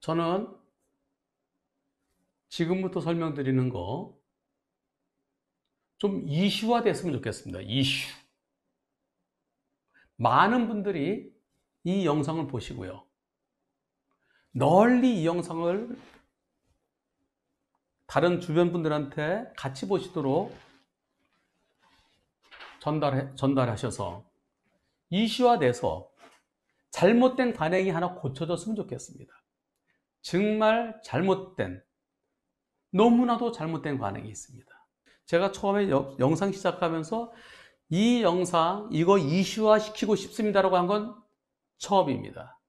저는 지금부터 설명드리는 거 좀 이슈화 됐으면 좋겠습니다. 이슈. 많은 분들이 이 영상을 보시고요. 널리 이 영상을 다른 주변 분들한테 같이 보시도록 전달해, 전달하셔서 이슈화돼서 잘못된 관행이 하나 고쳐졌으면 좋겠습니다. 정말 잘못된 너무나도 잘못된 관행이 있습니다. 제가 처음에 여, 영상 시작하면서 이 영상 이거 이슈화 시키고 싶습니다라고 한 건 처음입니다.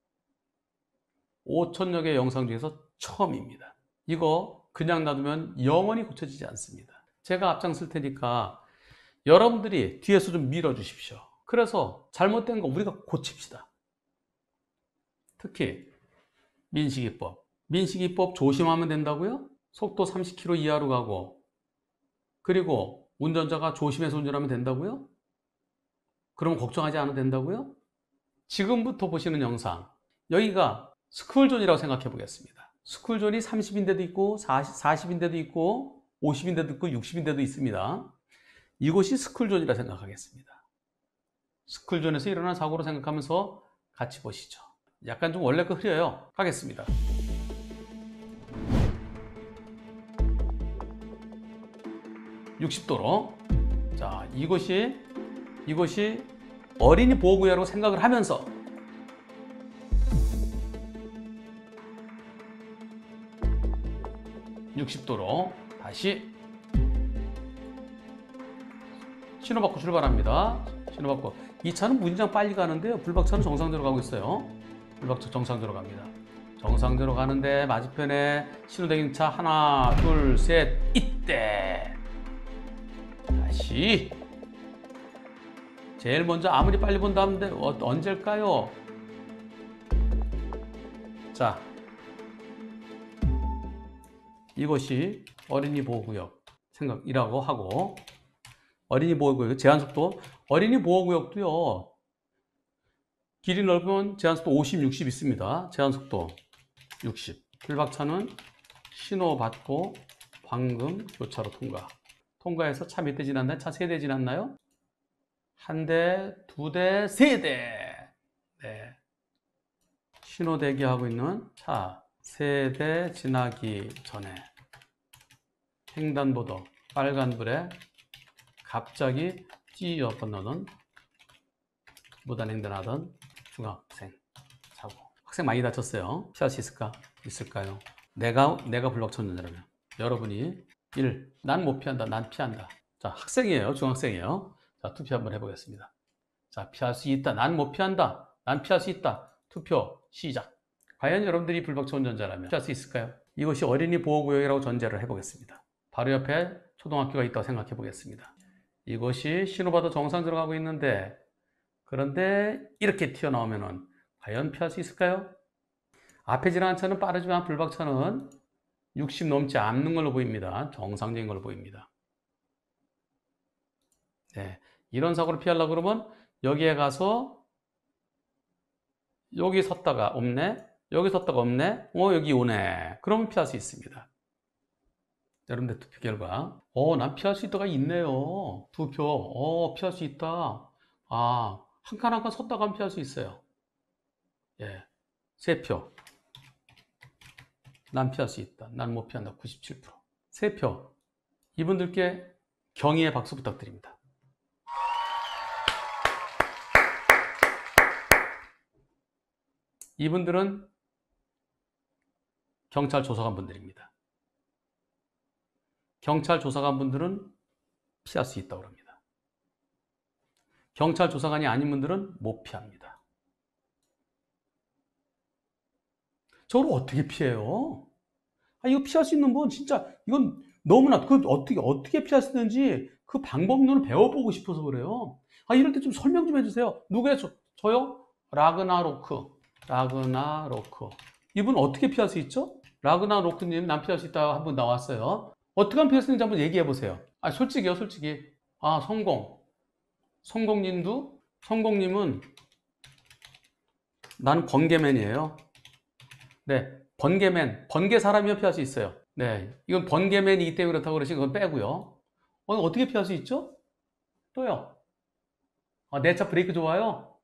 5천여 개 영상 중에서 처음입니다. 이거 그냥 놔두면 영원히 고쳐지지 않습니다. 제가 앞장설 테니까 여러분들이 뒤에서 좀 밀어주십시오. 그래서 잘못된 거 우리가 고칩시다. 특히 민식이법, 민식이법 조심하면 된다고요? 속도 30km 이하로 가고 그리고 운전자가 조심해서 운전하면 된다고요? 그럼 걱정하지 않아도 된다고요? 지금부터 보시는 영상 여기가 스쿨존이라고 생각해 보겠습니다 스쿨존이 30인데도 있고 40, 인데도 있고 50인데도 있고 60인데도 있습니다 이곳이 스쿨존이라 생각하겠습니다 스쿨존에서 일어난 사고로 생각하면서 같이 보시죠 약간 좀 원래 그 흐려요 가겠습니다 60도로 자 이것이 이것이 어린이 보호구역으로 생각을 하면서 (60도로) 다시 신호받고 출발합니다 신호받고 이 차는 문장 빨리 가는데요 불박차는 정상대로 가고 있어요 불박차 정상대로 갑니다 정상대로 가는데 맞은편에 신호대긴 차 하나 둘셋 이때 그렇지. 제일 먼저 아무리 빨리 본다 는데 어, 언제일까요? 자, 이것이 어린이 보호구역 생각이라고 하고 어린이 보호구역 제한속도 어린이 보호구역도요 길이 넓으면 제한속도 50, 60 있습니다 제한속도 60 불박차는 신호 받고 방금 교차로 통과 통과해서 차 몇 대 지났나요? 차 세 대 지났나요? 한 대, 두 대, 세 대. 네. 신호 대기하고 있는 차 세 대 지나기 전에 횡단보도 빨간불에 갑자기 뛰어 건너는 무단횡단하던 중학생 사고 학생 많이 다쳤어요. 피할 수 있을까? 있을까요? 내가 내가 블럭 쳤는 사람이야. 여러분이 1. 난 못 피한다. 난 피한다. 자, 학생이에요. 중학생이에요. 자, 투표 한번 해보겠습니다. 자, 피할 수 있다. 난 못 피한다. 난 피할 수 있다. 투표 시작. 과연 여러분들이 불법차 운전자라면 피할 수 있을까요? 이것이 어린이 보호구역이라고 전제를 해보겠습니다. 바로 옆에 초등학교가 있다고 생각해 보겠습니다. 이것이 신호바도정상들어 가고 있는데 그런데 이렇게 튀어나오면 은 과연 피할 수 있을까요? 앞에 지나간 차는 빠르지만 불박차는 60 넘지 않는 걸로 보입니다. 정상적인 걸로 보입니다. 네, 이런 사고를 피하려고 그러면 여기에 가서 여기 섰다가 없네, 여기 섰다가 없네, 어 여기 오네. 그러면 피할 수 있습니다. 여러분들 투표 결과 어, 난 피할 수 있다가 있네요. 투표, 어, 피할 수 있다. 아, 한 칸 한 칸 섰다가 피할 수 있어요. 예, 세 표. 난 피할 수 있다. 난 못 피한다. 97%. 세 표. 이분들께 경의의 박수 부탁드립니다. 이분들은 경찰 조사관 분들입니다. 경찰 조사관 분들은 피할 수 있다고 합니다. 경찰 조사관이 아닌 분들은 못 피합니다. 저를 어떻게 피해요? 아, 이거 피할 수 있는 분 진짜 이건 너무나 그 어떻게 어떻게 피할 수 있는지 그 방법론을 배워보고 싶어서 그래요. 아, 이럴 때 좀 설명 좀 해주세요. 누구예요? 저, 요 라그나로크. 라그나로크. 이분 어떻게 피할 수 있죠? 라그나로크님 난 피할 수있다한번 나왔어요. 어떻게 피할 수 있는지 한번 얘기해 보세요. 아, 솔직히요, 솔직히. 아, 성공. 성공님도, 성공님은 나는 번개맨이에요. 네, 번개맨, 번개 사람이면 피할 수 있어요. 네, 이건 번개맨이기 때문에 그렇다고 그러시 면 그건 빼고요. 어, 어떻게 피할 수 있죠? 또요. 아, 내차 네, 브레이크 좋아요?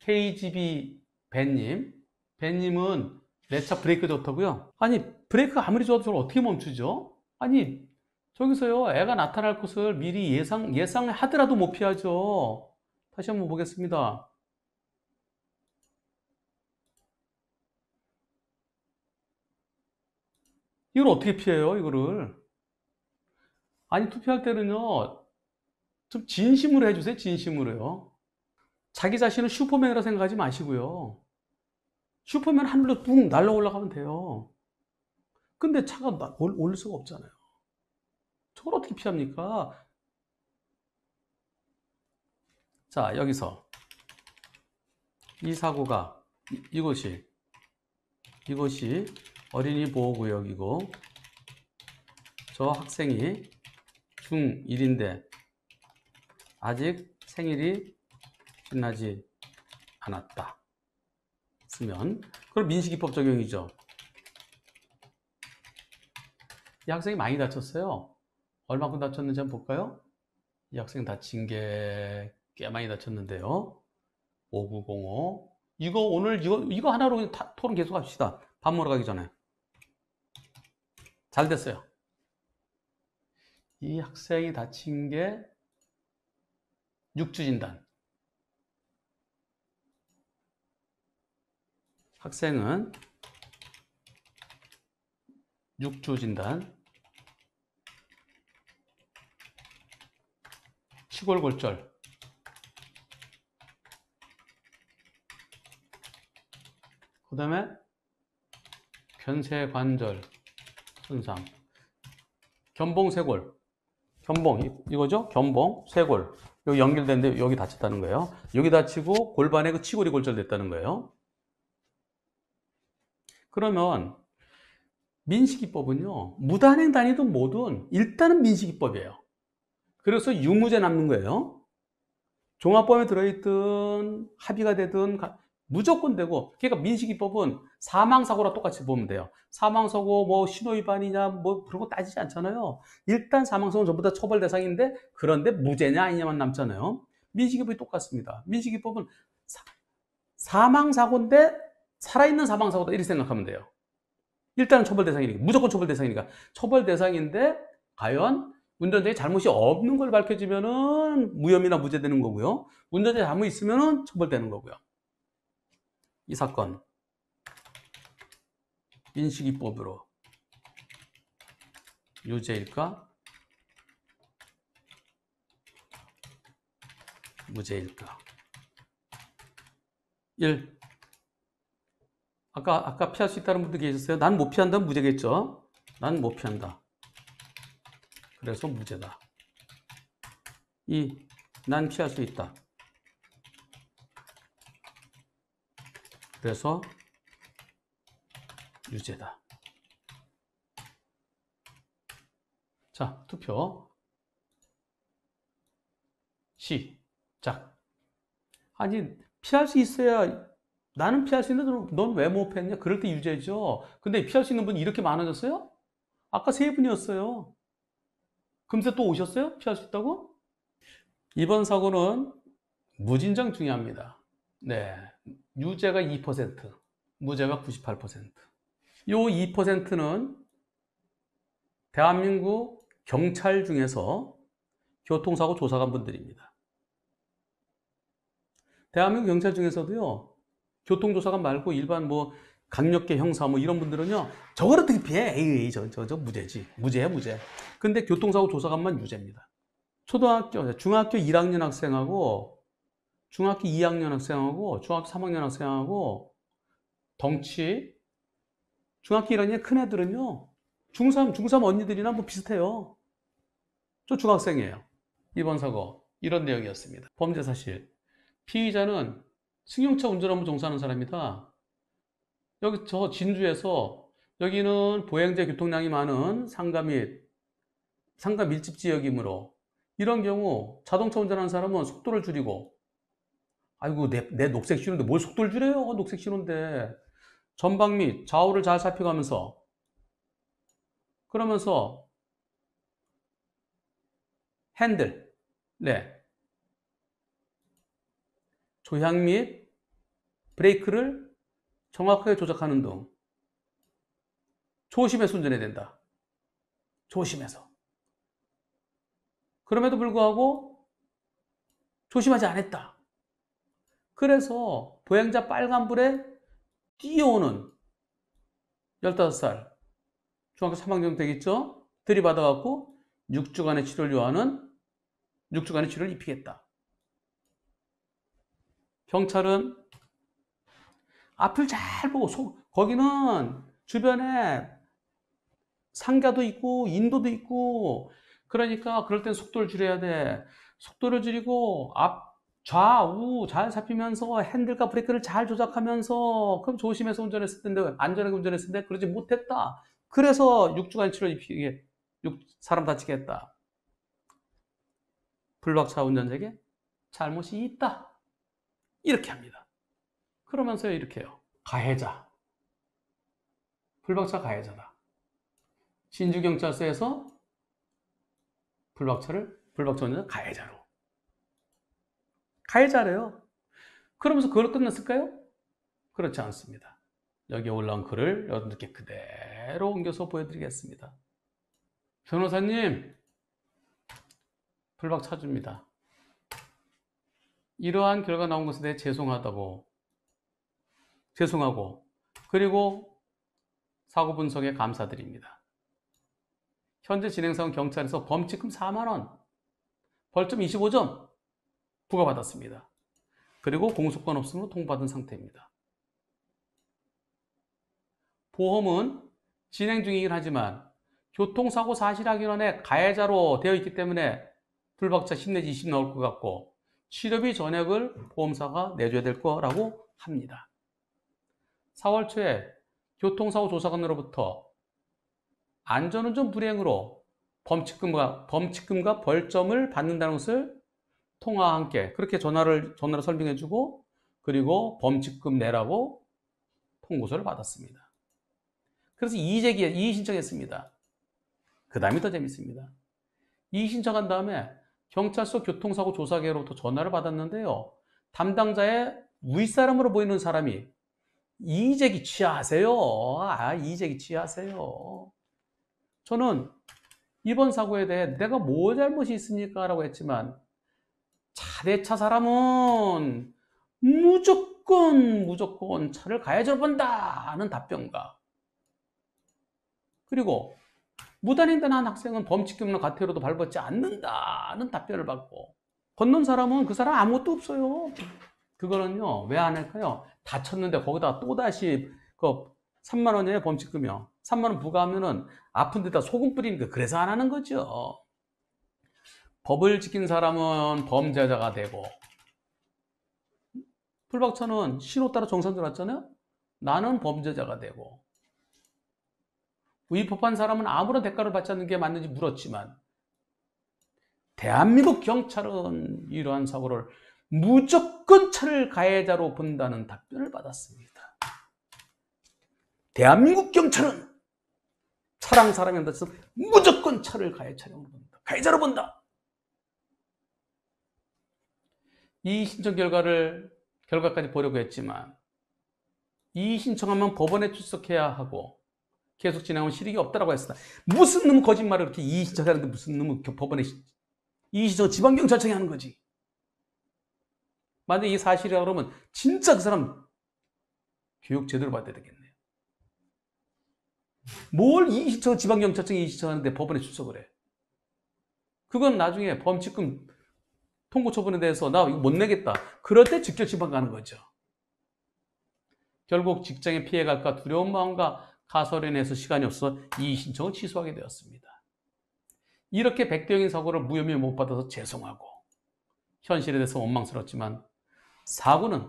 KGB 벤님, 벤님은 내차 네 브레이크 좋다고요? 아니, 브레이크 아무리 좋아도 저걸 어떻게 멈추죠? 아니, 저기서요, 애가 나타날 것을 미리 예상, 예상하더라도 못 피하죠. 다시 한번 보겠습니다. 이걸 어떻게 피해요 이거를 아니 투표할 때는요 좀 진심으로 해주세요 진심으로요 자기 자신을 슈퍼맨이라 생각하지 마시고요 슈퍼맨 하늘로 뚝 날라 올라가면 돼요 근데 차가 올릴 수가 없잖아요 저걸 어떻게 피합니까 자 여기서 이 사고가 이것이 이것이 어린이 보호구역이고 저 학생이 중1인데 아직 생일이 끝나지 않았다 쓰면 그럼 민식이법 적용이죠 이 학생이 많이 다쳤어요 얼마큼 다쳤는지 한번 볼까요? 이 학생 다친 게 꽤 많이 다쳤는데요 5905 이거 오늘 이거 이거 하나로 다, 토론 계속 합시다 밥 먹으러 가기 전에 잘 됐어요. 이 학생이 다친 게6주 진단. 학생은 6주 진단. 시골 골절. 그 다음에 변세 관절. 손상 견봉 쇄골 견봉 이거죠? 견봉 쇄골 여기 연결된데 여기 다쳤다는 거예요 여기 다치고 골반에 그 치골이 골절됐다는 거예요 그러면 민식이법은요 무단행 단위든 뭐든 일단은 민식이법이에요 그래서 유무죄 남는 거예요 종합법에 들어있든 합의가 되든 무조건 되고 그러니까 민식이법은 사망사고랑 똑같이 보면 돼요 사망사고 뭐 신호위반이냐 뭐 그런 거 따지지 않잖아요 일단 사망사고는 전부 다 처벌 대상인데 그런데 무죄냐 아니냐만 남잖아요 민식이법이 똑같습니다 민식이법은 사, 망사고인데 살아있는 사망사고다 이렇게 생각하면 돼요 일단은 처벌 대상이니까 무조건 처벌 대상이니까 처벌 대상인데 과연 운전자의 잘못이 없는 걸 밝혀지면은 무혐의나 무죄되는 거고요 운전자의 잘못이 있으면은 처벌되는 거고요 이 사건 민식이법으로 유죄일까? 무죄일까? 1. 아까, 아까 피할 수 있다는 분도 계셨어요. 난 못 피한다 무죄겠죠? 난 못 피한다. 그래서 무죄다. 2. 난 피할 수 있다. 그래서 유죄다. 자, 투표. 시작. 아니, 피할 수 있어야 나는 피할 수 있는데 넌 왜못 했냐? 그럴 때 유죄죠. 근데 피할 수 있는 분이 이렇게 많아졌어요? 아까 세 분이었어요. 금세 또 오셨어요? 피할 수 있다고? 이번 사고는 무진장 중요합니다. 네. 유죄가 2%, 무죄가 98%. 요 2%는 대한민국 경찰 중에서 교통사고 조사관 분들입니다. 대한민국 경찰 중에서도요, 교통조사관 말고 일반 뭐 강력계 형사 뭐 이런 분들은요, 저걸 어떻게 피해? 에이, 저, 저, 저 무죄지. 무죄야, 무죄. 근데 교통사고 조사관만 유죄입니다. 초등학교, 중학교 1학년 학생하고 중학교 2학년 학생하고 중학교 3학년 학생하고 덩치 중학교 1학년 큰 애들은요 중3, 중3 언니들이나 뭐 비슷해요 저 중학생이에요 이번 사고 이런 내용이었습니다 범죄 사실 피의자는 승용차 운전하면 종사하는 사람이다 여기 저 진주에서 여기는 보행자 교통량이 많은 상가 및 상가 밀집 지역이므로 이런 경우 자동차 운전하는 사람은 속도를 줄이고 아이고 내, 내 녹색 신호인데 뭘 속도를 줄여요 녹색 신호인데 전방 및 좌우를 잘 살펴가면서 그러면서 핸들 네 조향 및 브레이크를 정확하게 조작하는 등 조심해서 운전해야 된다 조심해서 그럼에도 불구하고 조심하지 않았다 그래서 보행자 빨간불에 뛰어오는 15살 중학교 3학년 되겠죠? 들이받아갖고 6주간의 치료를 요하는 6주간의 치료를 입히겠다. 경찰은 앞을 잘 보고 속, 거기는 주변에 상가도 있고 인도도 있고 그러니까 그럴 땐 속도를 줄여야 돼. 속도를 줄이고 앞 좌우 잘 잡히면서 핸들과 브레이크를 잘 조작하면서 그럼 조심해서 운전했을 텐데 안전하게 운전했을 텐데 그러지 못했다. 그래서 6주간 치료 입히게 사람 다치게 했다. 블록차 운전자에게 잘못이 있다. 이렇게 합니다. 그러면서 이렇게요. 가해자. 블록차 가해자다. 진주경찰서에서 블록차를블록차 운전자 가해자로. 가해자래요. 그러면서 그걸 끝났을까요? 그렇지 않습니다. 여기 올라온 글을 여러분들께 그대로 옮겨서 보여드리겠습니다. 변호사님, 불박 차줍니다 이러한 결과 나온 것에 대해 죄송하다고, 죄송하고, 그리고 사고 분석에 감사드립니다. 현재 진행 상 경찰에서 범칙금 4만원, 벌점 25점, 부과받았습니다. 그리고 공소권 없음으로 통보받은 상태입니다. 보험은 진행 중이긴 하지만 교통사고 사실 확인원에 가해자로 되어 있기 때문에 불박차 10 내지 20 나올 것 같고 치료비 전액을 보험사가 내줘야 될 거라고 합니다. 4월 초에 교통사고 조사관으로부터 안전운전 불행으로 범칙금과, 범칙금과 벌점을 받는다는 것을 통화와 함께 그렇게 전화를 전화를 설명해주고 그리고 범칙금 내라고 통고서를 받았습니다. 그래서 이의제기 이의 신청했습니다. 그 다음이 더 재밌습니다. 이의 신청한 다음에 경찰서 교통사고 조사계로부터 전화를 받았는데요. 담당자의 윗사람으로 보이는 사람이 이의제기 취하세요. 아, 이의제기 취하세요. 저는 이번 사고에 대해 내가 뭐 잘못이 있습니까? 라고 했지만 차대차 사람은 무조건 무조건 차를 가야죠 본다는 답변과 그리고 무단횡단한 학생은 범칙 금모나 과태료도 밟았지 않는다는 답변을 받고 건넌 사람은 그 사람 아무것도 없어요 그거는요 왜 안 할까요? 다쳤는데 거기다 또다시 그 3만 원의 범칙금이요 3만 원 부과하면은 아픈 데다 소금 뿌리니까 그래서 안 하는 거죠 법을 지킨 사람은 범죄자가 네. 되고 풀박차는 신호 따라 정상 들왔잖아요 나는 범죄자가 되고 위법한 사람은 아무런 대가를 받지 않는 게 맞는지 물었지만 대한민국 경찰은 이러한 사고를 무조건 차를 가해자로 본다는 답변을 받았습니다. 대한민국 경찰은 차랑 사람이 한다 해서 무조건 차를 가해자로 본다. 가해자로 본다. 이 신청 결과를 결과까지 보려고 했지만 이 신청하면 법원에 출석해야 하고 계속 지나온 실익이 없다라고 했습니다. 무슨 놈 거짓말을 그렇게 이의 신청하는데 무슨 놈은 법원에 이의 신청 지방경찰청이 하는 거지. 만약 이 사실이라 그러면 진짜 그 사람 교육 제대로 받아야 되겠네요. 뭘 이의 신청 지방경찰청이 이의 신청하는데 법원에 출석을 해. 그건 나중에 범칙금 통고 처분에 대해서 나 이거 못 내겠다. 그럴 때 직결 심판 가는 거죠. 결국 직장에 피해갈까 두려운 마음과 가설에 내서 시간이 없어 이 신청을 취소하게 되었습니다. 이렇게 백대형인 사고를 무혐의 못 받아서 죄송하고 현실에 대해서 원망스럽지만 사고는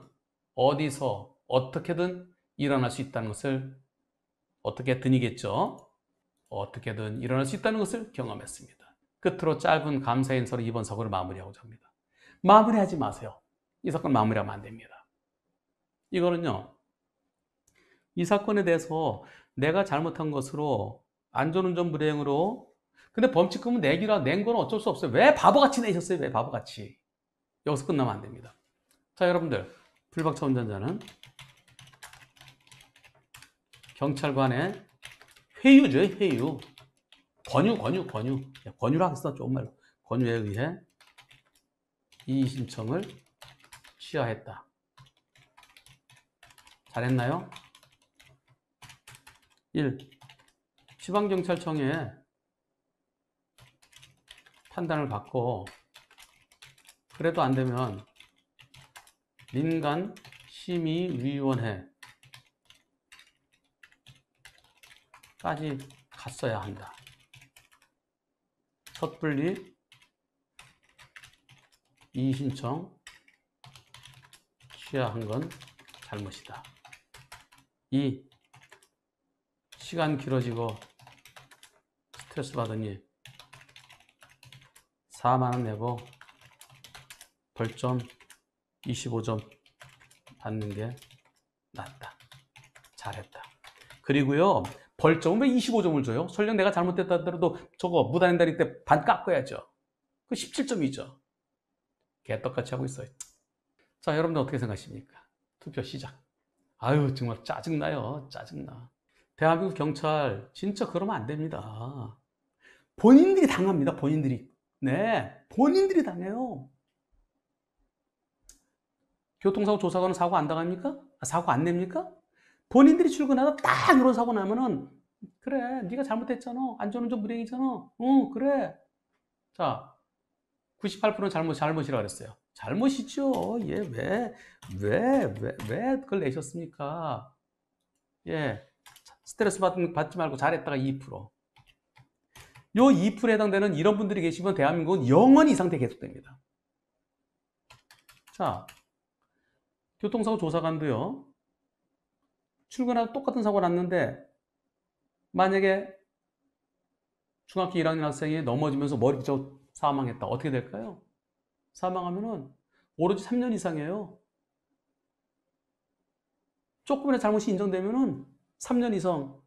어디서 어떻게든 일어날 수 있다는 것을 어떻게 드니겠죠? 어떻게든 일어날 수 있다는 것을 경험했습니다. 끝으로 짧은 감사 인사로 이번 사고를 마무리하고자 합니다. 마무리하지 마세요. 이 사건 마무리하면 안 됩니다. 이거는요, 이 사건에 대해서 내가 잘못한 것으로 안전운전 불행으로 근데 범칙금은 내기라 낸건 어쩔 수 없어요. 왜 바보같이 내셨어요? 왜 바보같이? 여기서 끝나면 안 됩니다. 자, 여러분들. 불박차 운전자는 경찰관의 회유죠, 회유. 권유, 권유, 권유. 권유라 하겠어, 조금 말로. 권유에 의해 이의 신청을 취하했다. 잘했나요? 1. 지방경찰청에 판단을 받고 그래도 안되면 민간 심의위원회까지 갔어야 한다. 섣불리 이의신청 취하한 건 잘못이다. 2. 시간 길어지고 스트레스 받으니 4만원 내고 벌점 25점 받는 게 낫다. 잘했다. 그리고요. 벌점은 왜 25점을 줘요? 설령 내가 잘못됐다 하더라도 저거 무단횡단일 때반 깎아야죠. 그 17점이죠. 개떡같이 하고 있어요. 자, 여러분들 어떻게 생각하십니까? 투표 시작. 아유, 정말 짜증나요. 짜증나. 대한민국 경찰, 진짜 그러면 안 됩니다. 본인들이 당합니다, 본인들이. 네, 본인들이 당해요. 교통사고 조사관은 사고 안 당합니까? 아, 사고 안 냅니까? 본인들이 출근하다 딱 이런 사고 나면은 그래, 네가 잘못했잖아. 안전운전 불행이잖아. 응, 어, 그래. 자, 98%는 잘못, 잘못이라고 그랬어요. 잘못이죠. 예, 왜, 왜, 왜, 왜 그걸 내셨습니까? 예. 스트레스 받, 받지 말고 잘했다가 2%. 요 2%에 해당되는 이런 분들이 계시면 대한민국은 영원히 이 상태 계속됩니다. 자, 교통사고 조사관도요. 출근하고 똑같은 사고 났는데 만약에 중학교 1학년 학생이 넘어지면서 머리 저 사망했다. 어떻게 될까요? 사망하면은 오로지 3년 이상이에요. 조금이나 잘못이 인정되면은 3년 이상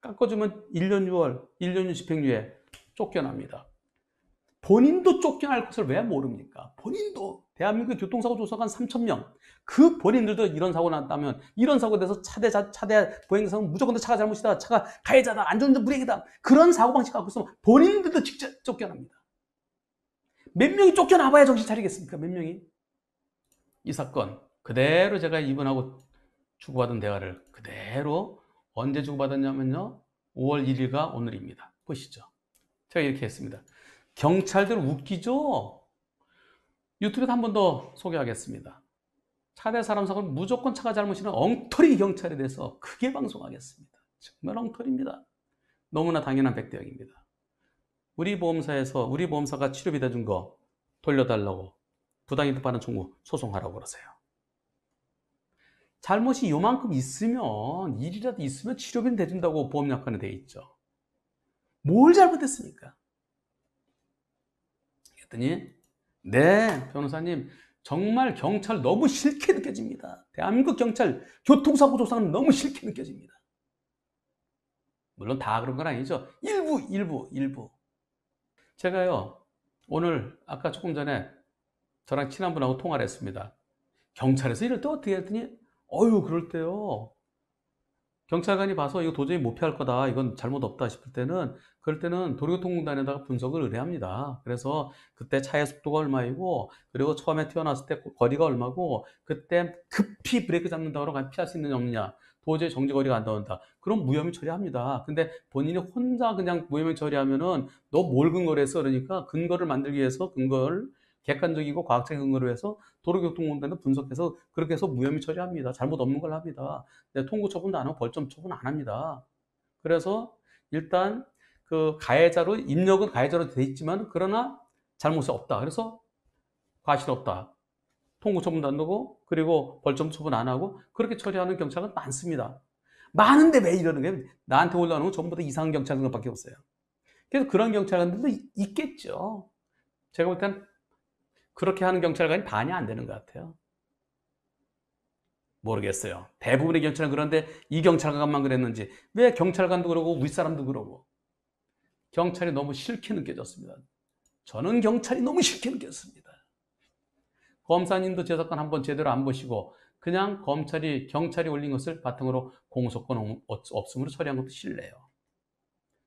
깎아주면 1년 6월, 1년 집행유예 쫓겨납니다. 본인도 쫓겨날 것을 왜 모릅니까? 본인도 대한민국 교통사고 조사관 3천명 그 본인들도 이런 사고 났다면 이런 사고에 대서 차대 차대 보행상 무조건 차가 잘못이다 차가 가해자다 안전운전 무례이다 그런 사고방식 갖고 있으면 본인들도 직접 쫓겨납니다 몇 명이 쫓겨나봐야 정신 차리겠습니까? 몇 명이? 이 사건 그대로 제가 이분하고 주고받은 대화를 그대로 언제 주고받았냐면요. 5월 1일과 오늘입니다. 보시죠. 제가 이렇게 했습니다. 경찰들 웃기죠? 유튜브에서 한 번 더 소개하겠습니다. 차 대 사람 사건 무조건 차가 잘못이나 엉터리 경찰에 대해서 크게 방송하겠습니다. 정말 엉터리입니다. 너무나 당연한 백대형입니다. 우리 보험사에서 우리 보험사가 치료비다 준거 돌려달라고 부당이득 받은 청구 소송하라고 그러세요. 잘못이 요만큼 있으면 일이라도 있으면 치료비는 대준다고 보험약관에 돼 있죠. 뭘 잘못했습니까? 그랬더니 네 변호사님 정말 경찰 너무 싫게 느껴집니다. 대한민국 경찰 교통사고 조사는 너무 싫게 느껴집니다. 물론 다 그런 건 아니죠. 일부 일부 일부 제가요 오늘 아까 조금 전에 저랑 친한 분하고 통화를 했습니다 경찰에서 이럴 때 어떻게 했더니 어유 그럴 때요 경찰관이 봐서 이거 도저히 못 피할 거다 이건 잘못 없다 싶을 때는 그럴 때는 도로교통공단에다가 분석을 의뢰합니다 그래서 그때 차의 속도가 얼마이고 그리고 처음에 튀어나왔을 때 거리가 얼마고 그때 급히 브레이크 잡는다고 하면 피할 수 있느냐 없느냐 도저히 정지거리가 안 나온다. 그럼 무혐의 처리합니다. 근데 본인이 혼자 그냥 무혐의 처리하면은 너 뭘 근거로 했어? 그러니까 근거를 만들기 위해서 근거를 객관적이고 과학적인 근거로 해서 도로교통공단도 분석해서 그렇게 해서 무혐의 처리합니다. 잘못 없는 걸 합니다. 네, 통고 처분도 안 하고 벌점 처분 안 합니다. 그래서 일단 그 가해자로 입력은 가해자로 돼 있지만 그러나 잘못이 없다. 그래서 과실 없다. 통고 처분도 안 하고 그리고 벌점 처분 안 하고 그렇게 처리하는 경찰은 많습니다. 많은데 왜 이러는 거예요? 나한테 올라오는 건 전부 다 이상한 경찰 생밖에 없어요. 그래서 그런 경찰관들도 있겠죠. 제가 볼 땐 그렇게 하는 경찰관이 반이 안 되는 것 같아요. 모르겠어요. 대부분의 경찰은 그런데 이 경찰관만 그랬는지 왜 경찰관도 그러고 윗사람도 그러고 경찰이 너무 싫게 느껴졌습니다. 저는 경찰이 너무 싫게 느껴졌습니다 검사님도 재사건 한 번 제대로 안 보시고 그냥 검찰이 경찰이 올린 것을 바탕으로 공소권 없음으로 처리한 것도 실례예요.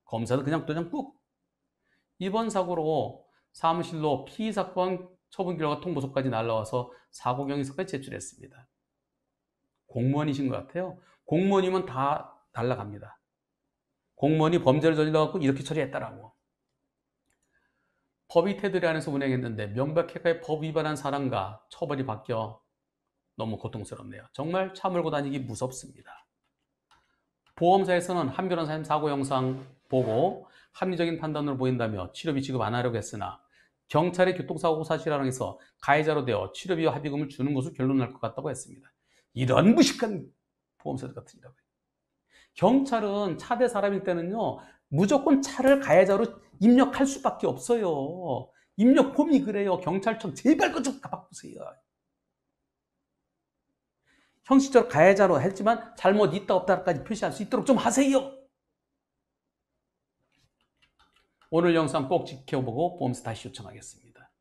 검사도 그냥 그냥 꾹. 이번 사고로 사무실로 피의 사건 처분 결과 통보서까지 날라와서 사고 경위서까지 제출했습니다. 공무원이신 것 같아요. 공무원이면 다 날라갑니다. 공무원이 범죄를 저질러갖고 이렇게 처리했다라고. 법이 테두리 안에서 운행했는데 명백하게 법 위반한 사람과 처벌이 바뀌어 너무 고통스럽네요. 정말 차 몰고 다니기 무섭습니다. 보험사에서는 한 변호사님 사고 영상 보고 합리적인 판단으로 보인다며 치료비 지급 안 하려고 했으나 경찰의 교통사고 사실화랑해서 가해자로 되어 치료비와 합의금을 주는 것을 결론날 것 같다고 했습니다. 이런 무식한 보험사들 같으니라고요. 경찰은 차대 사람일 때는요 무조건 차를 가해자로 입력할 수밖에 없어요. 입력홈이 그래요. 경찰청 제발 그좀 가봐보세요. 형식적으로 가해자로 했지만 잘못 있다 없다까지 표시할 수 있도록 좀 하세요. 오늘 영상 꼭 지켜보고 보험사 다시 요청하겠습니다.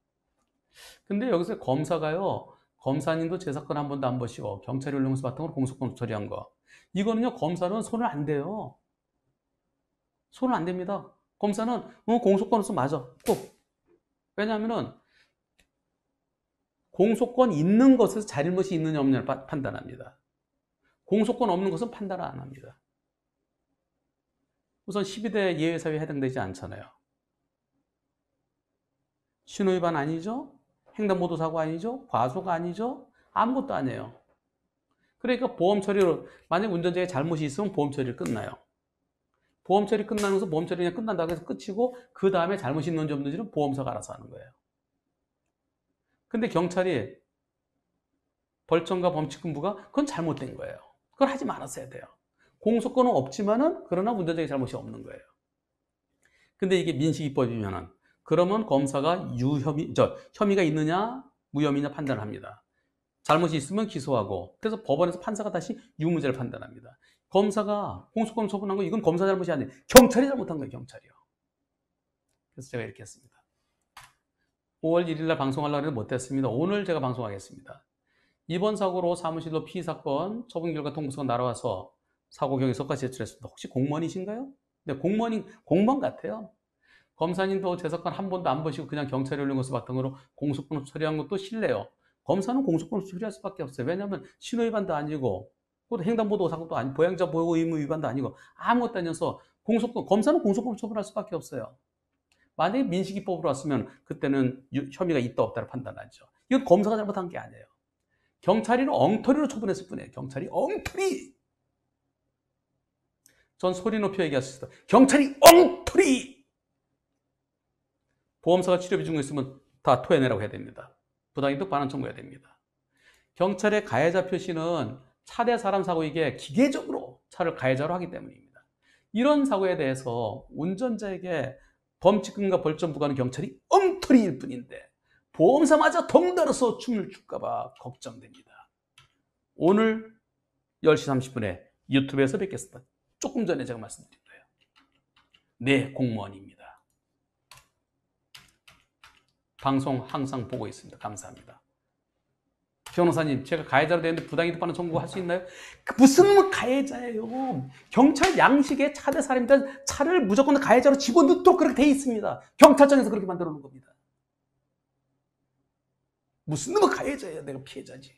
근데 여기서 검사가요. 검사님도 제 사건 한 번도 안 보시고 경찰이 연령서 바탕으로 공소권 처리한 거. 이거는요. 검사는 손을 안 대요. 손을 안 댑니다. 검사는 어, 공소권으로서 맞아. 꼭. 왜냐하면 공소권 있는 것에서 잘못이 있느냐 없느냐를 파, 판단합니다. 공소권 없는 것은 판단을 안 합니다. 우선 12대 예외사유에 해당되지 않잖아요. 신호위반 아니죠? 횡단보도사고 아니죠? 과속 아니죠? 아무것도 아니에요. 그러니까 보험 처리로 만약 운전자의 잘못이 있으면 보험 처리를 끝나요. 보험 처리 끝나면서 보험 처리 그냥 끝난다고 해서 끝이고 그 다음에 잘못 있는지 없는지는 보험사가 알아서 하는 거예요. 근데 경찰이 벌청과 범칙금부가 그건 잘못된 거예요. 그걸 하지 말았어야 돼요. 공소권은 없지만은 그러나 문제적인 잘못이 없는 거예요. 근데 이게 민식이법이면은 그러면 검사가 유혐의 저 혐의가 있느냐 무혐의냐 판단합니다. 잘못이 있으면 기소하고 그래서 법원에서 판사가 다시 유무죄를 판단합니다. 검사가 공소권 소분한 거 이건 검사 잘못이 아니에요. 경찰이 잘못한 거예요, 경찰이요. 그래서 제가 이렇게 했습니다. 5월 1일 날 방송하려고 했는 못했습니다. 오늘 제가 방송하겠습니다. 이번 사고로 사무실로 피의 사건 처분 결과 통보서가 날아와서 사고 경위서까지 제출했습니다. 혹시 공무원이신가요? 네, 공무원인 공무원 같아요. 검사님도 제 사건 한 번도 안 보시고 그냥 경찰에 올린 것을 바탕으로 공소권 처리한 것도 실례요. 검사는 공소권 처리할 수밖에 없어요. 왜냐하면 신호위반도 아니고 그것도 횡단보도 사고도 아니 고 보행자 보호 의무 위반도 아니고 아무것도 아니어서 공소권 검사는 공소권 처분할 수밖에 없어요. 만약에 민식이법으로 왔으면 그때는 유, 혐의가 있다 없다를 판단하죠. 이건 검사가 잘못한 게 아니에요. 경찰이 엉터리로 처분했을 뿐이에요. 경찰이 엉터리! 전 소리 높여 얘기했습니다. 경찰이 엉터리! 보험사가 치료비 중고있으면 다 토해내라고 해야 됩니다. 부당이득 반환 청구해야 됩니다. 경찰의 가해자 표시는 차대 사람 사고 이게 기계적으로 차를 가해자로 하기 때문입니다. 이런 사고에 대해서 운전자에게 범칙금과 벌점 부과는 하 경찰이 엉터리일 뿐인데 보험사마저 덩달아서 춤을 출까 봐 걱정됩니다. 오늘 10시 30분에 유튜브에서 뵙겠습니다. 조금 전에 제가 말씀드린 거예요. 네, 공무원입니다. 방송 항상 보고 있습니다. 감사합니다. 변호사님 제가 가해자로 되는데 부당이득받는 청구할 수 있나요? 그 무슨 가해자예요. 경찰 양식에 차대 사람이다 차를 무조건 가해자로 집어넣도록 그렇게 돼 있습니다. 경찰청에서 그렇게 만들어 놓은 겁니다. 무슨 놈의 가해자예요. 내가 피해자지.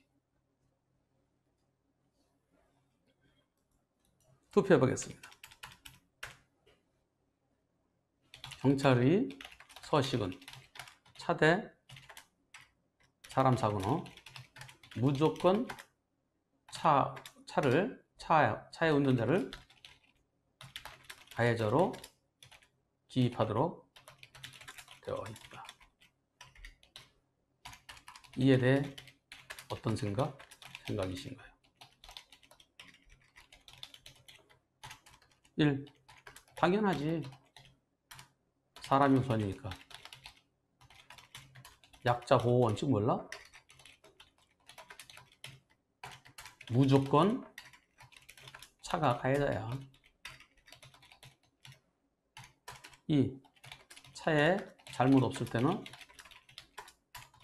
투표해 보겠습니다. 경찰의 서식은 차대 사람 사고는 무조건 차, 차를, 차, 차의 운전자를 가해자로 기입하도록 되어 있다. 이에 대해 어떤 생각, 생각이신가요? 1. 당연하지. 사람이 우선이니까. 약자 보호 원칙 몰라? 무조건 차가 가해자야. 이 차에 잘못 없을 때는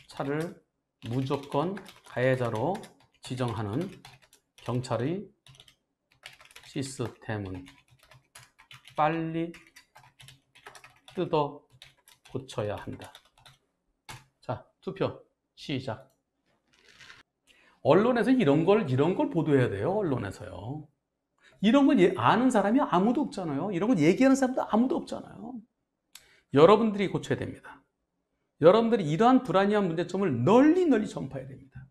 차를 무조건 가해자로 지정하는 경찰의 시스템은 빨리 뜯어 고쳐야 한다. 자, 투표 시작. 언론에서 이런 걸 이런 걸 보도해야 돼요. 언론에서요. 이런 걸 예, 아는 사람이 아무도 없잖아요. 이런 걸 얘기하는 사람도 아무도 없잖아요. 여러분들이 고쳐야 됩니다. 여러분들이 이러한 불안이한 문제점을 널리 널리 전파해야 됩니다.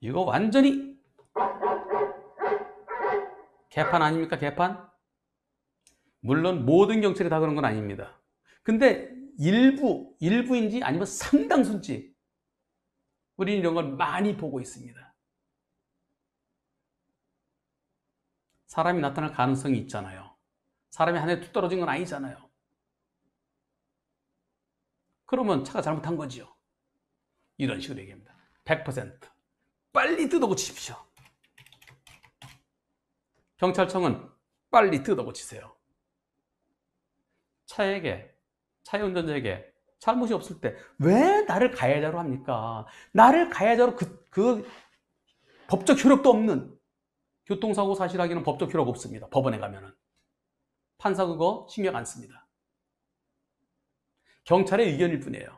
이거 완전히 개판 아닙니까? 개판? 물론 모든 경찰이 다 그런 건 아닙니다. 근데 일부, 일부인지 아니면 상당수인지 우리는 이런 걸 많이 보고 있습니다. 사람이 나타날 가능성이 있잖아요. 사람이 하늘에 툭 떨어진 건 아니잖아요. 그러면 차가 잘못한 거지요. 이런 식으로 얘기합니다. 100% 빨리 뜯어고치십시오. 경찰청은 빨리 뜯어고치세요. 차에게, 차의 운전자에게 잘못이 없을 때 왜 나를 가해자로 합니까? 나를 가해자로 그, 그 법적 효력도 없는 교통사고 사실하기는 법적 효력 없습니다. 법원에 가면은. 판사 그거 신경 안 씁니다. 경찰의 의견일 뿐이에요.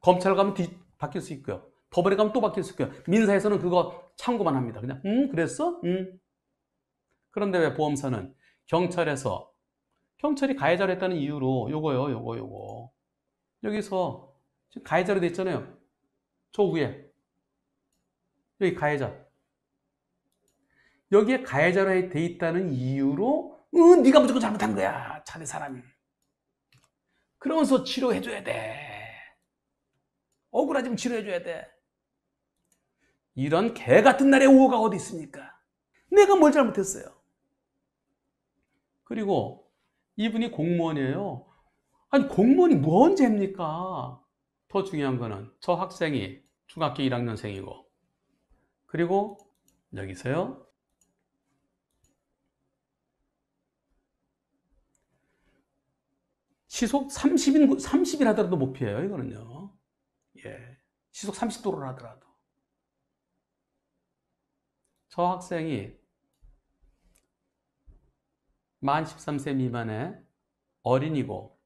검찰 가면 뒤, 바뀔 수 있고요. 법원에 가면 또 바뀔 수 있고요. 민사에서는 그거 참고만 합니다. 그냥 음 그랬어? 음. 그런데 왜 보험사는 경찰에서 경찰이 가해자를 했다는 이유로 요거요 요거 요거 여기서 지금 가해자로 됐잖아요저 위에. 여기 가해자. 여기에 가해자로 돼 있다는 이유로 응, 어, 네가 무조건 잘못한 거야. 자네 사람이. 그러면서 치료해줘야 돼. 억울하지면 치료해줘야 돼. 이런 개 같은 날에 우호가 어디 있습니까? 내가 뭘 잘못했어요. 그리고 이분이 공무원이에요. 아니 공무원이 뭔 죄입니까? 더 중요한 거는 저 학생이 중학교 1학년생이고 그리고 여기서요 시속 30인, 30일 하더라도 못 피해요, 이거는요. 예. 시속 30도로 하더라도. 저 학생이 만 13세 미만의 어린이고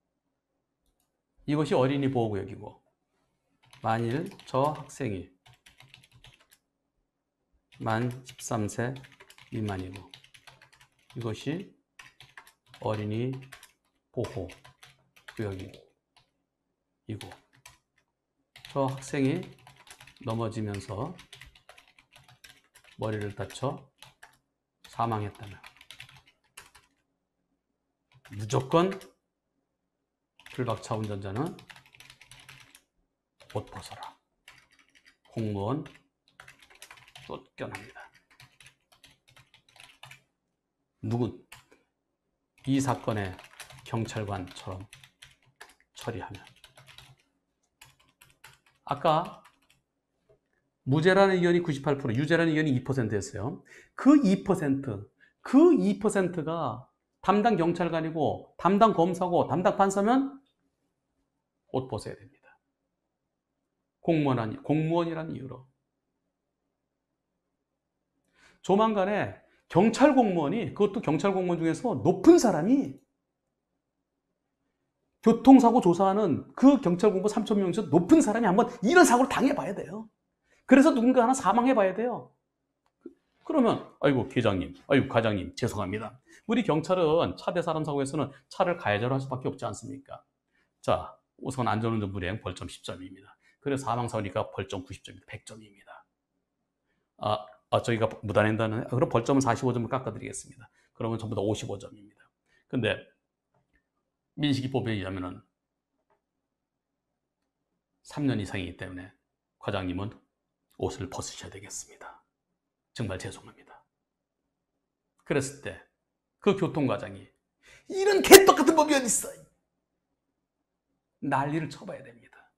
이것이 어린이 보호구역이고 만일 저 학생이 만 13세 미만이고 이것이 어린이 보호 구역이고 저 학생이 넘어지면서 머리를 다쳐 사망했다면 무조건 필박차 운전자는 옷 벗어라. 공무원 쫓겨납니다. 누군 이사건에 경찰관처럼 처리하면 아까 무죄라는 의견이 98%, 유죄라는 의견이 2%였어요. 그 2%, 그 2%가 담당 경찰관이고 담당 검사고 담당 판사면 옷 벗어야 됩니다. 공무원, 공무원이란 이유로. 조만간에 경찰 공무원이, 그것도 경찰 공무원 중에서 높은 사람이 교통사고 조사하는 그 경찰 공무원 3천 명 중에서 높은 사람이 한번 이런 사고를 당해봐야 돼요. 그래서 누군가 하나 사망해봐야 돼요. 그러면 아이고 기장님, 아이고 과장님 죄송합니다. 우리 경찰은 차 대사람 사고에서는 차를 가해자로 할 수밖에 없지 않습니까? 자, 우선 안전운전 불행 벌점 10점입니다. 그래서 사망사고니까 벌점 90점입니다. 100점입니다. 아, 아 저희가 무단횡단은 아, 그럼 벌점 45점을 깎아드리겠습니다. 그러면 전부 다 55점입니다. 근데 민식이법에 의하면 은 3년 이상이기 때문에 과장님은 옷을 벗으셔야 되겠습니다. 정말 죄송합니다. 그랬을 때 그 교통과장이 이런 개떡 같은 법이 어딨어 난리를 쳐봐야 됩니다.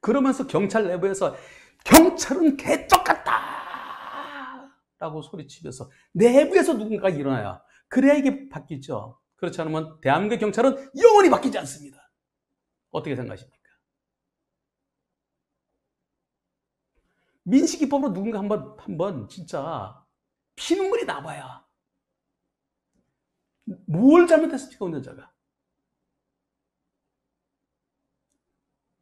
그러면서 경찰 내부에서 경찰은 개똑같다! 라고 소리치면서 내부에서 누군가 가 일어나야 그래야 이게 바뀌죠. 그렇지 않으면 대한민국 경찰은 영원히 바뀌지 않습니다. 어떻게 생각하십니까? 민식이법으로 누군가 한번 한번 진짜 피눈물이 나봐야 뭘잘못했을니까 운전자가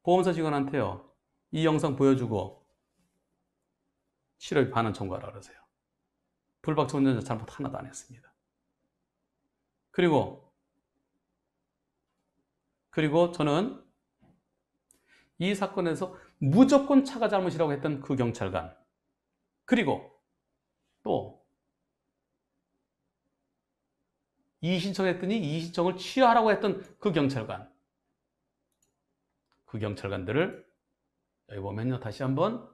보험사 직원한테요. 이 영상 보여주고 7월 반은 청구하라 그러세요. 불박차 운전자 잘못 하나도 안 했습니다. 그리고 그리고 저는 이 사건에서 무조건 차가 잘못이라고 했던 그 경찰관 그리고 또 이신청했더니 이신청을 취하라고 했던 그 경찰관 그 경찰관들을 여기 보면요. 다시 한번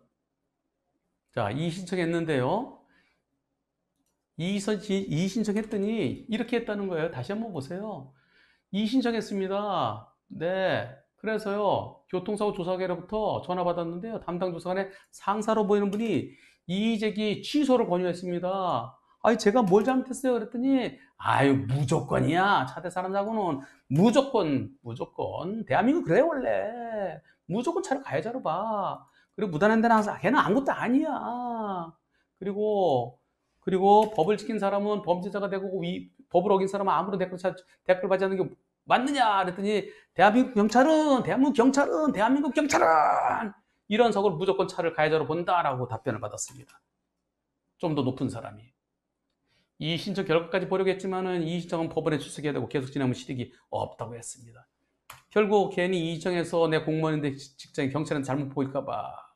자, 이 신청했는데요. 이, 이 신청했더니 이렇게 했다는 거예요. 다시 한번 보세요. 이 신청했습니다. 네. 그래서요. 교통사고 조사계로부터 전화 받았는데요. 담당 조사관의 상사로 보이는 분이 이의제기 취소를 권유했습니다. 아니 제가 뭘 잘못했어요 그랬더니 아유 무조건이야 차대 사람사고는 무조건 무조건 대한민국 그래 원래 무조건 차를 가해자로 봐 그리고 무단한 데는 항상 걔는 아무것도 아니야 그리고 그리고 법을 지킨 사람은 범죄자가 되고 위, 법을 어긴 사람은 아무런 댓글, 차, 댓글 받지 않는 게 맞느냐 그랬더니 대한민국 경찰은 대한민국 경찰은 대한민국 경찰은 이런 석을 무조건 차를 가해자로 본다라고 답변을 받았습니다 좀 더 높은 사람이 이 신청 결과까지 보려고했지만은이 신청은 법원에 출석해야 되고 계속 지나면 시득이 없다고 했습니다. 결국 괜히 이 신청에서 내 공무원인데 직장인 경찰은 잘못 보일까봐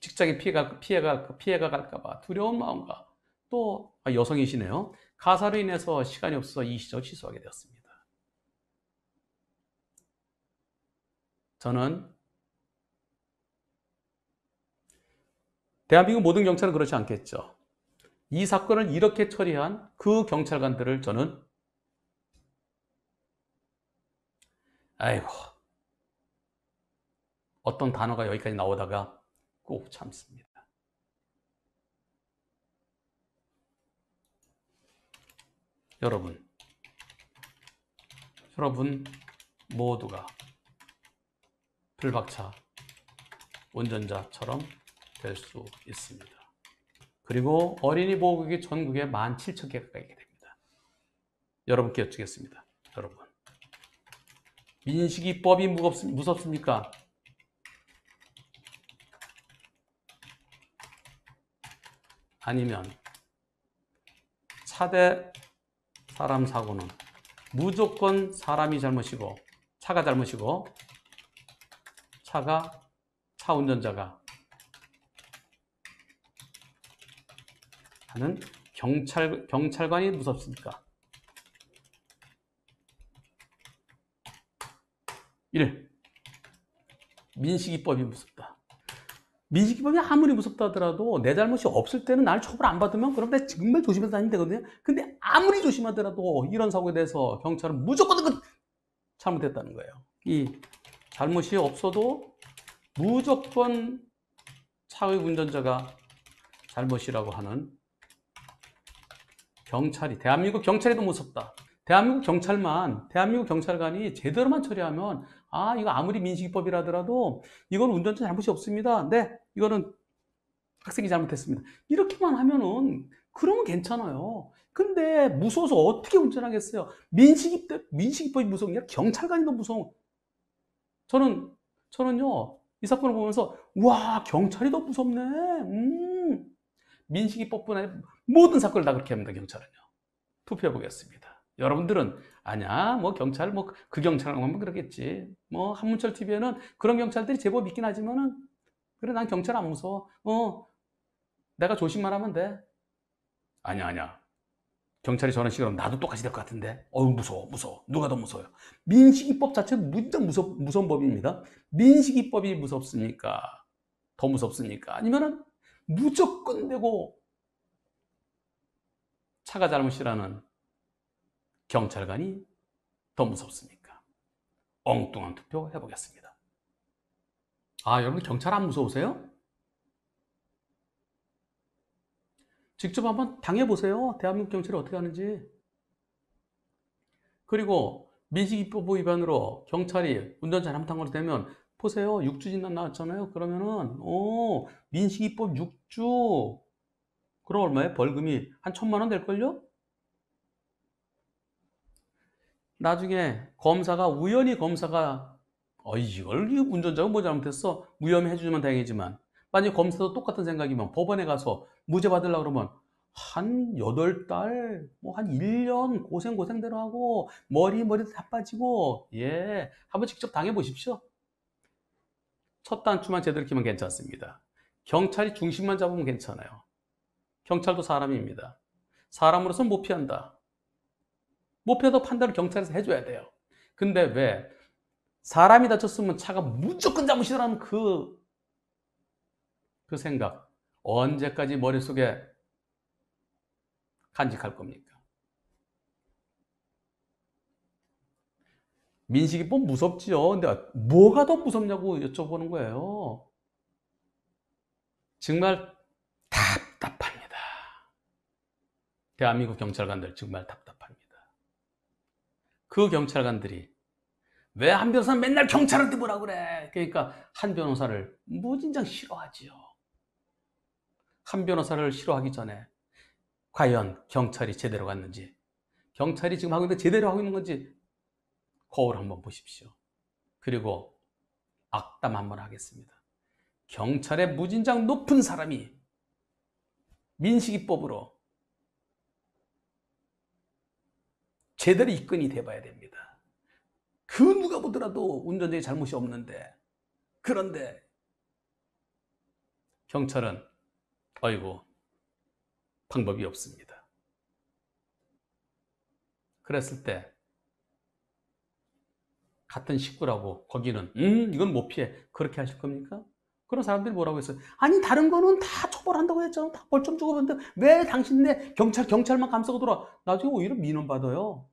직장인 피해가 피해가 피해가 갈까봐 두려운 마음과 또 아, 여성이시네요. 가사로 인해서 시간이 없어서 이 시절 취소하게 되었습니다. 저는 대한민국 모든 경찰은 그렇지 않겠죠. 이 사건을 이렇게 처리한 그 경찰관들을 저는 아이고 어떤 단어가 여기까지 나오다가 꼭 참습니다. 여러분 여러분 모두가 불박차 운전자처럼 될 수 있습니다. 그리고 어린이 보호국이 전국에 17,000개 가까게 됩니다. 여러분께 여쭙겠습니다. 여러분. 민식이 법이 무섭습니까? 아니면 차대 사람 사고는 무조건 사람이 잘못이고 차가 잘못이고 차가 차 운전자가 나는 경찰, 경찰관이 무섭습니까? 1. 민식이법이 무섭다. 민식이법이 아무리 무섭다 하더라도 내 잘못이 없을 때는 나 처벌 안 받으면 그럼 내가 정말 조심해서 다니면 되거든요. 근데 아무리 조심하더라도 이런 사고에 대해서 경찰은 무조건 그 잘못했다는 거예요. 이 잘못이 없어도 무조건 차의 운전자가 잘못이라고 하는 경찰이 대한민국 경찰에도 무섭다. 대한민국 경찰만 대한민국 경찰관이 제대로만 처리하면 아 이거 아무리 민식이법이라더라도 이건 운전자 잘못이 없습니다. 네 이거는 학생이 잘못했습니다. 이렇게만 하면은 그러면 괜찮아요. 근데 무서워서 어떻게 운전하겠어요? 민식이법 민식이법이 무서운 게 경찰관이 더 무서운. 저는 저는요 이 사건을 보면서 와 경찰이 더 무섭네. 음. 민식이법뿐 아니라 모든 사건을 다 그렇게 합니다. 경찰은요. 투표해 보겠습니다. 여러분들은 아니야 뭐 경찰 뭐 그 경찰이라고 면 그러겠지 뭐 한문철 TV에는 그런 경찰들이 제법 있긴 하지만은 그래 난 경찰 안 무서워 어 내가 조심만 하면 돼 아니야 아니야 경찰이 저런 식으로 나도 똑같이 될 것 같은데 어우 무서워 무서워 누가 더 무서워요 민식이법 자체도 무척 무서, 무서운 법입니다 민식이법이 무섭습니까 더 무섭습니까 아니면은 무조건 되고 차가 잘못이라는 경찰관이 더 무섭습니까? 엉뚱한 투표 해보겠습니다. 아, 여러분 경찰 안 무서우세요? 직접 한번 당해보세요. 대한민국 경찰이 어떻게 하는지. 그리고 민식이법 위반으로 경찰이 운전자 잘못한 걸로 되면 보세요. 6주 진단 나왔잖아요. 그러면은 어 민식이법 6주 그럼 얼마예요 벌금이 한 천만 원 될걸요? 나중에 검사가 우연히 검사가 어 이걸 운전자가 뭐 잘못했어 무혐의 해주면 다행이지만 만약 검사도 똑같은 생각이면 법원에 가서 무죄 받으려고 그러면 한 8달, 뭐 한 1년 고생고생대로 하고 머리 머리다 빠지고 예 한번 직접 당해보십시오. 첫 단추만 제대로 키면 괜찮습니다. 경찰이 중심만 잡으면 괜찮아요. 경찰도 사람입니다. 사람으로서못 피한다. 못피하다 판단을 경찰에서 해줘야 돼요. 근데 왜 사람이 다쳤으면 차가 무조건 잘못이라는 그, 그 생각 언제까지 머릿속에 간직할 겁니까? 민식이 뭐 무섭지요? 근데 뭐가 더 무섭냐고 여쭤보는 거예요. 정말 답답합니다. 대한민국 경찰관들 정말 답답합니다. 그 경찰관들이 왜 한 변호사 맨날 경찰한테 뭐라 그래? 그러니까 한 변호사를 무진장 싫어하지요. 한 변호사를 싫어하기 전에 과연 경찰이 제대로 갔는지 경찰이 지금 하고 있는 제대로 하고 있는 건지 거울 한번 보십시오. 그리고 악담 한번 하겠습니다. 경찰의 무진장 높은 사람이 민식이법으로 제대로 입건이 돼봐야 됩니다. 그 누가 보더라도 운전자의 잘못이 없는데 그런데 경찰은 아이고 방법이 없습니다. 그랬을 때 같은 식구라고 거기는 음 이건 못 피해 그렇게 하실 겁니까? 그런 사람들이 뭐라고 했어요? 아니 다른 거는 다 처벌한다고 했잖아 다 벌점 주고 는데왜 당신네 경찰 경찰만 감싸고 들어와 나중에 오히려 민원 받아요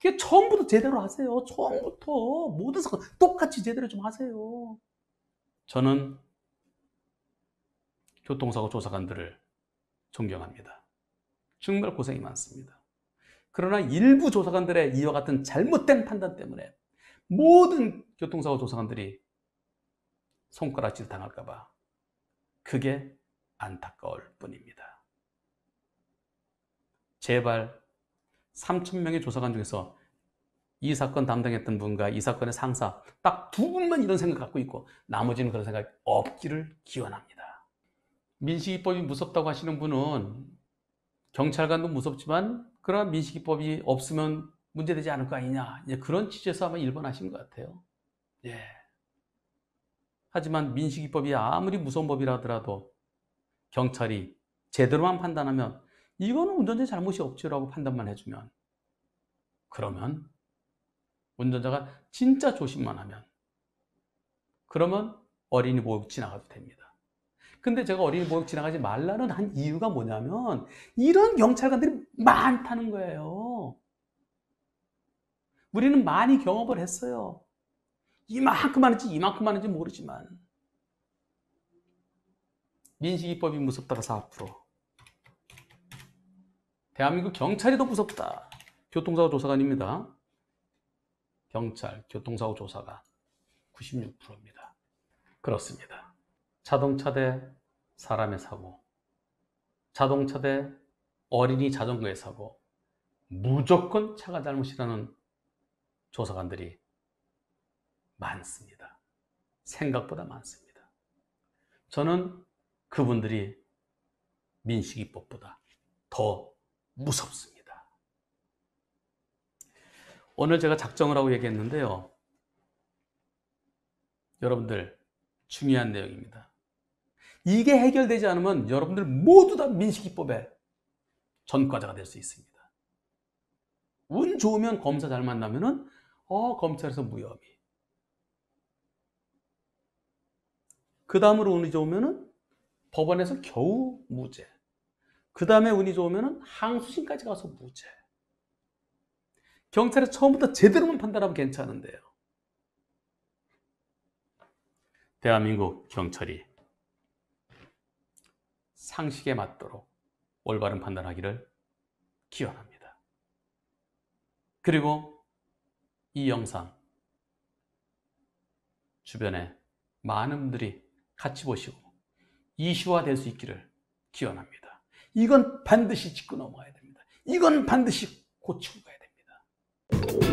그게 처음부터 제대로 하세요 처음부터 모든 사건 똑같이 제대로 좀 하세요 저는 교통사고 조사관들을 존경합니다 정말 고생이 많습니다 그러나 일부 조사관들의 이와 같은 잘못된 판단 때문에 모든 교통사고 조사관들이 손가락질 당할까봐 그게 안타까울 뿐입니다. 제발 3천명의 조사관 중에서 이 사건 담당했던 분과 이 사건의 상사 딱 두 분만 이런 생각 갖고 있고 나머지는 그런 생각 없기를 기원합니다. 민식이법이 무섭다고 하시는 분은 경찰관도 무섭지만 그러나 민식이법이 없으면 문제되지 않을 거 아니냐 예, 그런 취지에서 아마 일본하신 것 같아요. 예. 하지만 민식이법이 아무리 무서운 법이라 하더라도 경찰이 제대로만 판단하면 이거는 운전자 잘못이 없지라고 판단만 해주면 그러면 운전자가 진짜 조심만 하면 그러면 어린이 보육 지나가도 됩니다. 근데 제가 어린이 보육 지나가지 말라는 한 이유가 뭐냐면 이런 경찰관들이 많다는 거예요. 우리는 많이 경험을 했어요. 이만큼 하는지 이만큼 하는지 모르지만 민식이법이 무섭다가 4% 대한민국 경찰이 더 무섭다. 교통사고 조사관입니다. 경찰, 교통사고 조사관 96%입니다. 그렇습니다. 자동차 대 사람의 사고, 자동차 대 어린이 자전거의 사고, 무조건 차가 잘못이라는 조사관들이 많습니다. 생각보다 많습니다. 저는 그분들이 민식이법보다 더 무섭습니다. 오늘 제가 작정을 하고 얘기했는데요. 여러분들 중요한 내용입니다. 이게 해결되지 않으면 여러분들 모두 다 민식이법의 전과자가 될 수 있습니다. 운 좋으면 검사 잘 만나면 은 어, 검찰에서 무혐의. 그 다음으로 운이 좋으면은 법원에서 겨우 무죄. 그 다음에 운이 좋으면은 항수심까지 가서 무죄. 경찰에 처음부터 제대로만 판단하면 괜찮은데요. 대한민국 경찰이 상식에 맞도록 올바른 판단하기를 기원합니다. 그리고 이 영상 주변에 많은 분들이 같이 보시고 이슈화될 수 있기를 기원합니다. 이건 반드시 짚고 넘어가야 됩니다. 이건 반드시 고치고 가야 됩니다.